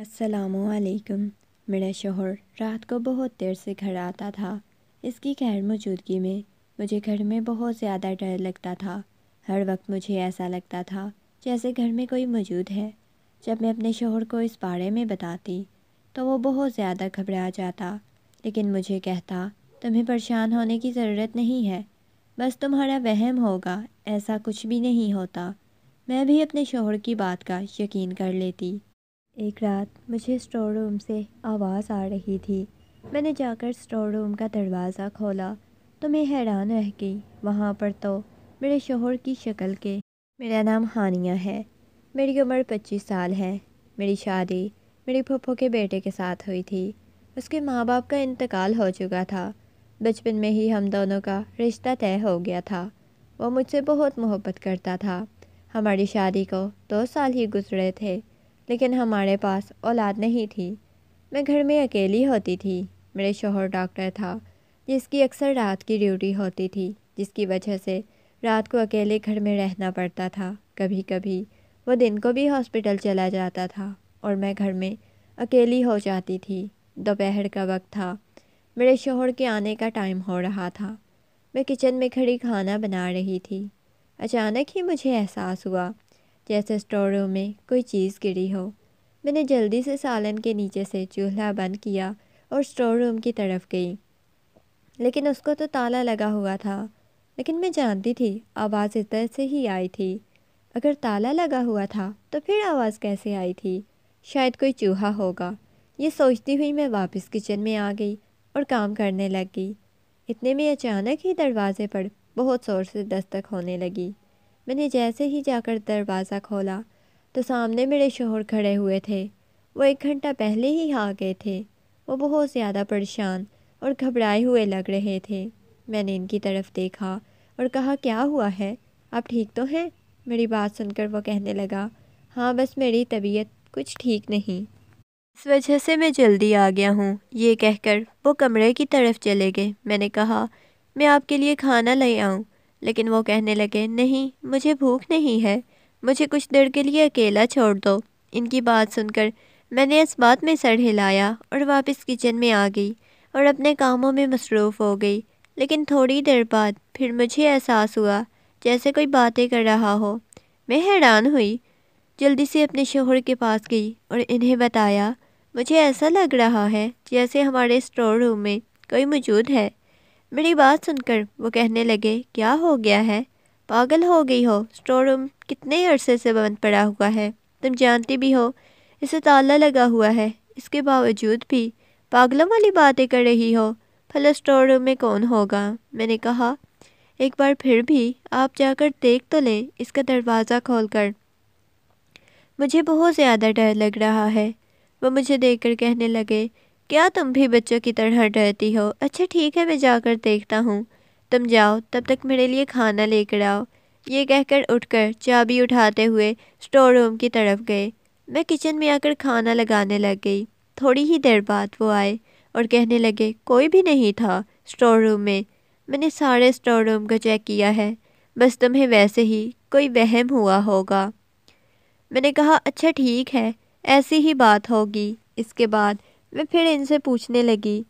असलकम मेरा शोहर रात को बहुत देर से घर आता था इसकी खैर मौजूदगी में मुझे घर में बहुत ज़्यादा डर लगता था हर वक्त मुझे ऐसा लगता था जैसे घर में कोई मौजूद है जब मैं अपने शोहर को इस बारे में बताती तो वो बहुत ज़्यादा घबरा जाता लेकिन मुझे कहता तुम्हें परेशान होने की ज़रूरत नहीं है बस तुम्हारा वहम होगा ऐसा कुछ भी नहीं होता मैं भी अपने शोहर की बात का यकीन कर लेती एक रात मुझे स्टोर रूम से आवाज़ आ रही थी मैंने जाकर स्टोर रूम का दरवाज़ा खोला तो मैं हैरान रह गई वहाँ पर तो मेरे शोहर की शक्ल के मेरा नाम हानिया है मेरी उम्र पच्चीस साल है मेरी शादी मेरी पप्पो के बेटे के साथ हुई थी उसके माँ बाप का इंतकाल हो चुका था बचपन में ही हम दोनों का रिश्ता तय हो गया था वो मुझसे बहुत मोहब्बत करता था हमारी शादी को दो साल ही गुजरे थे लेकिन हमारे पास औलाद नहीं थी मैं घर में अकेली होती थी मेरे शोहर डॉक्टर था जिसकी अक्सर रात की ड्यूटी होती थी जिसकी वजह से रात को अकेले घर में रहना पड़ता था कभी कभी वो दिन को भी हॉस्पिटल चला जाता था और मैं घर में अकेली हो जाती थी दोपहर का वक्त था मेरे शोहर के आने का टाइम हो रहा था मैं किचन में खड़ी खाना बना रही थी अचानक ही मुझे एहसास हुआ जैसे स्टोर रूम में कोई चीज़ गिरी हो मैंने जल्दी से सालन के नीचे से चूल्हा बंद किया और स्टोर रूम की तरफ गई लेकिन उसको तो ताला लगा हुआ था लेकिन मैं जानती थी आवाज़ इधर से ही आई थी अगर ताला लगा हुआ था तो फिर आवाज़ कैसे आई थी शायद कोई चूहा होगा ये सोचती हुई मैं वापस किचन में आ गई और काम करने लग गई इतने में अचानक ही दरवाज़े पर बहुत शोर से दस्तक होने लगी मैंने जैसे ही जाकर दरवाज़ा खोला तो सामने मेरे शोहर खड़े हुए थे वो एक घंटा पहले ही आ गए थे वो बहुत ज़्यादा परेशान और घबराए हुए लग रहे थे मैंने इनकी तरफ़ देखा और कहा क्या हुआ है आप ठीक तो हैं मेरी बात सुनकर वो कहने लगा हाँ बस मेरी तबीयत कुछ ठीक नहीं इस वजह से मैं जल्दी आ गया हूँ ये कहकर वो कमरे की तरफ चले गए मैंने कहा मैं आपके लिए खाना ले आऊँ लेकिन वो कहने लगे नहीं मुझे भूख नहीं है मुझे कुछ देर के लिए अकेला छोड़ दो इनकी बात सुनकर मैंने इस बात में सर हिलाया और वापस किचन में आ गई और अपने कामों में मसरूफ़ हो गई लेकिन थोड़ी देर बाद फिर मुझे एहसास हुआ जैसे कोई बातें कर रहा हो मैं हैरान हुई जल्दी से अपने शोहर के पास गई और इन्हें बताया मुझे ऐसा लग रहा है जैसे हमारे स्टोर रूम में कोई मौजूद है मेरी बात सुनकर वो कहने लगे क्या हो गया है पागल हो गई हो स्टोर रूम कितने अरसे से बंद पड़ा हुआ है तुम जानती भी हो इसे ताला लगा हुआ है इसके बावजूद भी पागलों वाली बातें कर रही हो फल स्टोर रूम में कौन होगा मैंने कहा एक बार फिर भी आप जाकर देख तो लें इसका दरवाज़ा खोल कर मुझे बहुत ज़्यादा डर लग रहा है वह मुझे देखकर कहने लगे क्या तुम भी बच्चों की तरह डरती हो अच्छा ठीक है मैं जाकर देखता हूँ तुम जाओ तब तक मेरे लिए खाना लेकर आओ ये कहकर उठकर चाबी उठाते हुए स्टोर रूम की तरफ गए मैं किचन में आकर खाना लगाने लग गई थोड़ी ही देर बाद वो आए और कहने लगे कोई भी नहीं था स्टोर रूम में मैंने सारे स्टोर रूम को चेक किया है बस तुम्हें वैसे ही कोई वहम हुआ होगा मैंने कहा अच्छा ठीक है ऐसी ही बात होगी इसके बाद मैं फिर इनसे पूछने लगी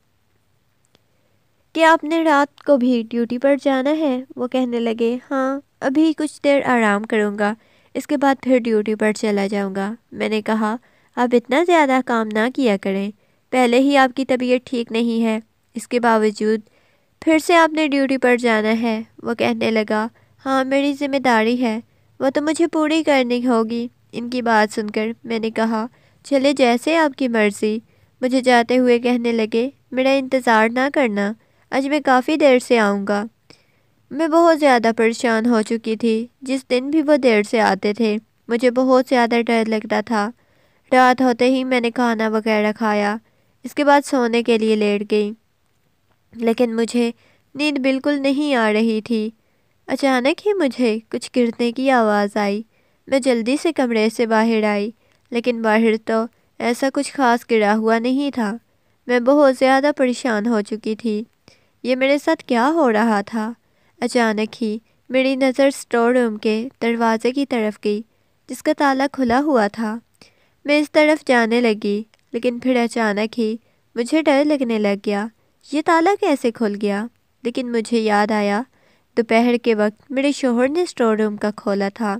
कि आपने रात को भी ड्यूटी पर जाना है वो कहने लगे हाँ अभी कुछ देर आराम करूँगा इसके बाद फिर ड्यूटी पर चला जाऊँगा मैंने कहा आप इतना ज़्यादा काम ना किया करें पहले ही आपकी तबीयत ठीक नहीं है इसके बावजूद फिर से आपने ड्यूटी पर जाना है वो कहने लगा हाँ मेरी जिम्मेदारी है वो तो मुझे पूरी करनी होगी इनकी बात सुनकर मैंने कहा चले जैसे आपकी मर्ज़ी मुझे जाते हुए कहने लगे मेरा इंतज़ार ना करना आज मैं काफ़ी देर से आऊँगा मैं बहुत ज़्यादा परेशान हो चुकी थी जिस दिन भी वो देर से आते थे मुझे बहुत ज़्यादा डर लगता था रात होते ही मैंने खाना वगैरह खाया इसके बाद सोने के लिए लेट गई लेकिन मुझे नींद बिल्कुल नहीं आ रही थी अचानक ही मुझे कुछ गिरने की आवाज़ आई मैं जल्दी से कमरे से बाहर आई लेकिन बाहर तो ऐसा कुछ खास गिरा हुआ नहीं था मैं बहुत ज़्यादा परेशान हो चुकी थी ये मेरे साथ क्या हो रहा था अचानक ही मेरी नज़र स्टोर रूम के दरवाज़े की तरफ गई जिसका ताला खुला हुआ था मैं इस तरफ जाने लगी लेकिन फिर अचानक ही मुझे डर लगने लग गया ये ताला कैसे खुल गया लेकिन मुझे याद आया दोपहर के वक्त मेरे शोहर ने स्टोर रूम का खोला था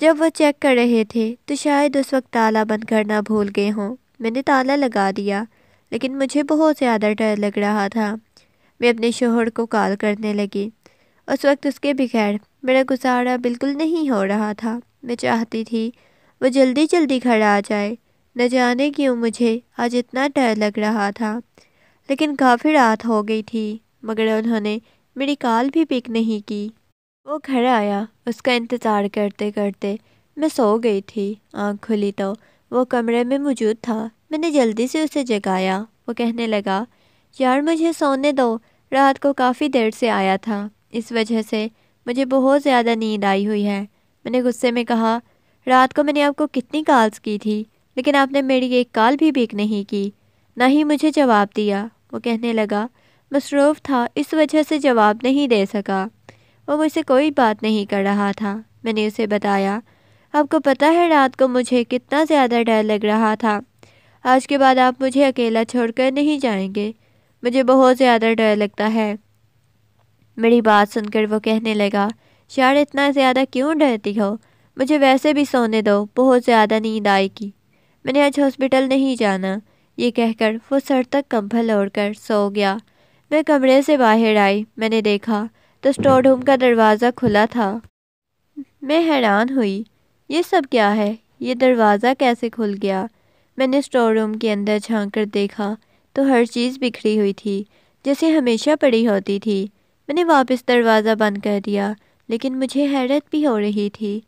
जब वह चेक कर रहे थे तो शायद उस वक्त ताला बंद करना भूल गए हों मैंने ताला लगा दिया लेकिन मुझे बहुत ज़्यादा डर लग रहा था मैं अपने शोहर को कॉल करने लगी उस वक्त उसके बगैर मेरा गुजारा बिल्कुल नहीं हो रहा था मैं चाहती थी वो जल्दी जल्दी घर आ जाए न जाने क्यों मुझे आज इतना डर लग रहा था लेकिन काफ़ी रात हो गई थी मगर उन्होंने मेरी कॉल भी पिक नहीं की वो घर आया उसका इंतज़ार करते करते मैं सो गई थी आँख खुली तो वो कमरे में मौजूद था मैंने जल्दी से उसे जगाया वो कहने लगा यार मुझे सोने दो रात को काफ़ी देर से आया था इस वजह से मुझे बहुत ज़्यादा नींद आई हुई है मैंने गुस्से में कहा रात को मैंने आपको कितनी कॉल्स की थी लेकिन आपने मेरी एक कॉल भी पिक नहीं की ना ही मुझे जवाब दिया वो कहने लगा मसरूफ़ था इस वजह से जवाब नहीं दे सका वो मुझसे कोई बात नहीं कर रहा था मैंने उसे बताया आपको पता है रात को मुझे कितना ज़्यादा डर लग रहा था आज के बाद आप मुझे अकेला छोड़कर नहीं जाएंगे मुझे बहुत ज़्यादा डर लगता है मेरी बात सुनकर वो कहने लगा शार इतना ज़्यादा क्यों डरती हो मुझे वैसे भी सोने दो बहुत ज़्यादा नींद आएगी मैंने आज हॉस्पिटल नहीं जाना ये कहकर वो सर तक कंबल ओढ़ कर सो गया मैं कमरे से बाहर आई मैंने देखा तो स्टोर रूम का दरवाज़ा खुला था मैं हैरान हुई ये सब क्या है ये दरवाज़ा कैसे खुल गया मैंने स्टोर रूम के अंदर झांक कर देखा तो हर चीज़ बिखरी हुई थी जैसे हमेशा पड़ी होती थी मैंने वापस दरवाज़ा बंद कर दिया लेकिन मुझे हैरत भी हो रही थी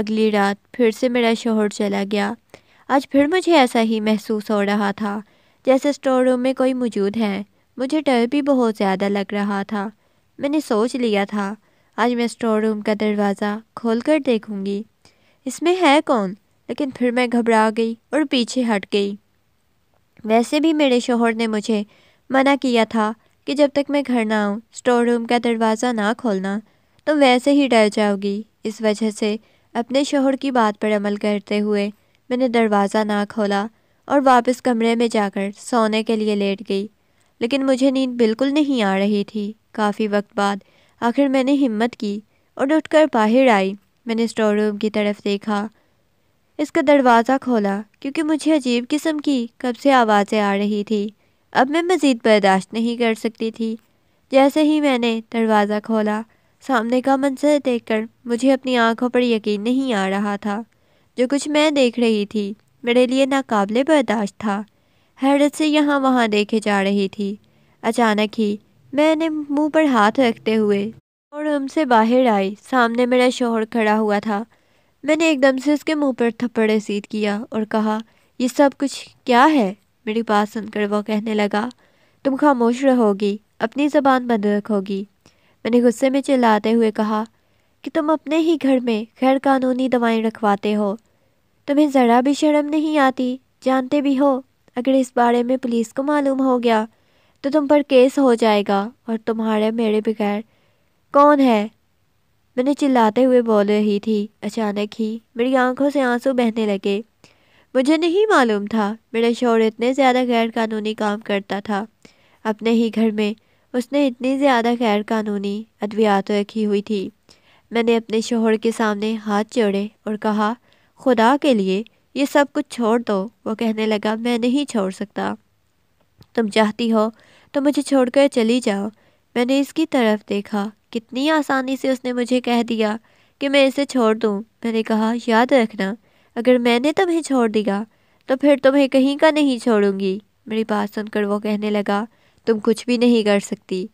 अगली रात फिर से मेरा शोहर चला गया आज फिर मुझे ऐसा ही महसूस हो रहा था जैसे स्टोर रूम में कोई मौजूद है मुझे डर भी बहुत ज़्यादा लग रहा था मैंने सोच लिया था आज मैं स्टोर रूम का दरवाज़ा खोल कर देखूँगी इसमें है कौन लेकिन फिर मैं घबरा गई और पीछे हट गई वैसे भी मेरे शोहर ने मुझे मना किया था कि जब तक मैं घर ना आऊँ स्टोर रूम का दरवाज़ा ना खोलना तुम तो वैसे ही डर जाओगी इस वजह से अपने शोहर की बात पर अमल करते हुए मैंने दरवाज़ा ना खोला और वापस कमरे में जाकर सोने के लिए लेट गई लेकिन मुझे नींद बिल्कुल नहीं आ रही थी काफ़ी वक्त बाद आखिर मैंने हिम्मत की और उठकर बाहर आई मैंने स्टोर रूम की तरफ देखा इसका दरवाज़ा खोला क्योंकि मुझे अजीब किस्म की कब से आवाज़ें आ रही थी अब मैं मज़ीद बर्दाश्त नहीं कर सकती थी जैसे ही मैंने दरवाज़ा खोला सामने का मंजर देखकर मुझे अपनी आंखों पर यकीन नहीं आ रहा था जो कुछ मैं देख रही थी मेरे लिए नाकबले बर्दाश्त था हैरत से यहाँ वहाँ देखे जा रही थी अचानक ही मैंने मुंह पर हाथ रखते हुए और हमसे बाहर आई सामने मेरा शोहर खड़ा हुआ था मैंने एकदम से उसके मुंह पर थप्पड़ रसीद किया और कहा ये सब कुछ क्या है मेरी बात सुनकर वह कहने लगा तुम खामोश रहोगी अपनी ज़बान बंद रखोगी मैंने गुस्से में चिल्लाते हुए कहा कि तुम अपने ही घर में गैर कानूनी दवाएं रखवाते हो तुम्हें ज़रा भी शर्म नहीं आती जानते भी हो अगर इस बारे में पुलिस को मालूम हो गया तो तुम पर केस हो जाएगा और तुम्हारे मेरे बगैर कौन है मैंने चिल्लाते हुए बोल रही थी अचानक ही मेरी आंखों से आंसू बहने लगे मुझे नहीं मालूम था मेरा शोर इतने ज़्यादा गैर कानूनी काम करता था अपने ही घर में उसने इतनी ज़्यादा गैर कानूनी अद्वियात रखी हुई थी मैंने अपने शोहर के सामने हाथ जोड़े और कहा खुदा के लिए ये सब कुछ छोड़ दो वो कहने लगा मैं नहीं छोड़ सकता तुम चाहती हो तो मुझे छोड़कर चली जाओ मैंने इसकी तरफ देखा कितनी आसानी से उसने मुझे कह दिया कि मैं इसे छोड़ दूँ मैंने कहा याद रखना अगर मैंने तुम्हें छोड़ दिया तो फिर तुम्हें कहीं का नहीं छोड़ूंगी मेरी बात सुनकर वो कहने लगा तुम कुछ भी नहीं कर सकती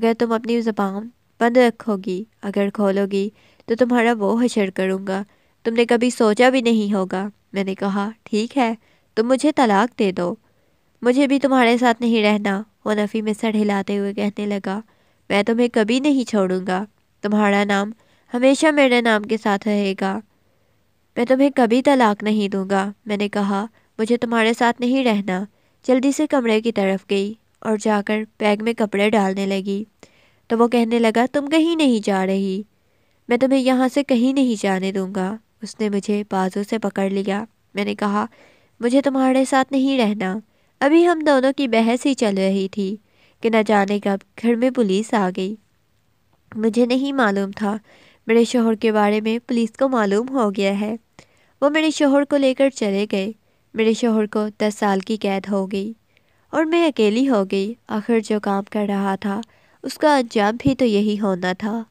अगर तुम अपनी ज़बान बंद रखोगी अगर खोलोगी तो तुम्हारा वो हशर करूँगा तुमने कभी सोचा भी नहीं होगा मैंने कहा ठीक है तुम मुझे तलाक दे दो मुझे भी तुम्हारे साथ नहीं रहना वो नफ़ी में सर हिलाते हुए कहने लगा मैं तुम्हें कभी नहीं छोड़ूंगा तुम्हारा नाम हमेशा मेरे नाम के साथ रहेगा मैं तुम्हें कभी तलाक नहीं दूंगा मैंने कहा मुझे तुम्हारे साथ नहीं रहना जल्दी से कमरे की तरफ गई और जाकर बैग में कपड़े डालने लगी तो वो कहने लगा तुम कहीं नहीं जा रही मैं तुम्हें यहाँ से कहीं नहीं जाने दूंगा उसने मुझे बाजू से पकड़ लिया मैंने कहा मुझे तुम्हारे साथ नहीं रहना अभी हम दोनों की बहस ही चल रही थी कि न जाने कब घर में पुलिस आ गई मुझे नहीं मालूम था मेरे शोहर के बारे में पुलिस को मालूम हो गया है वो मेरे शोहर को लेकर चले गए मेरे शोहर को दस साल की कैद हो गई और मैं अकेली हो गई आखिर जो काम कर रहा था उसका अंजाम भी तो यही होना था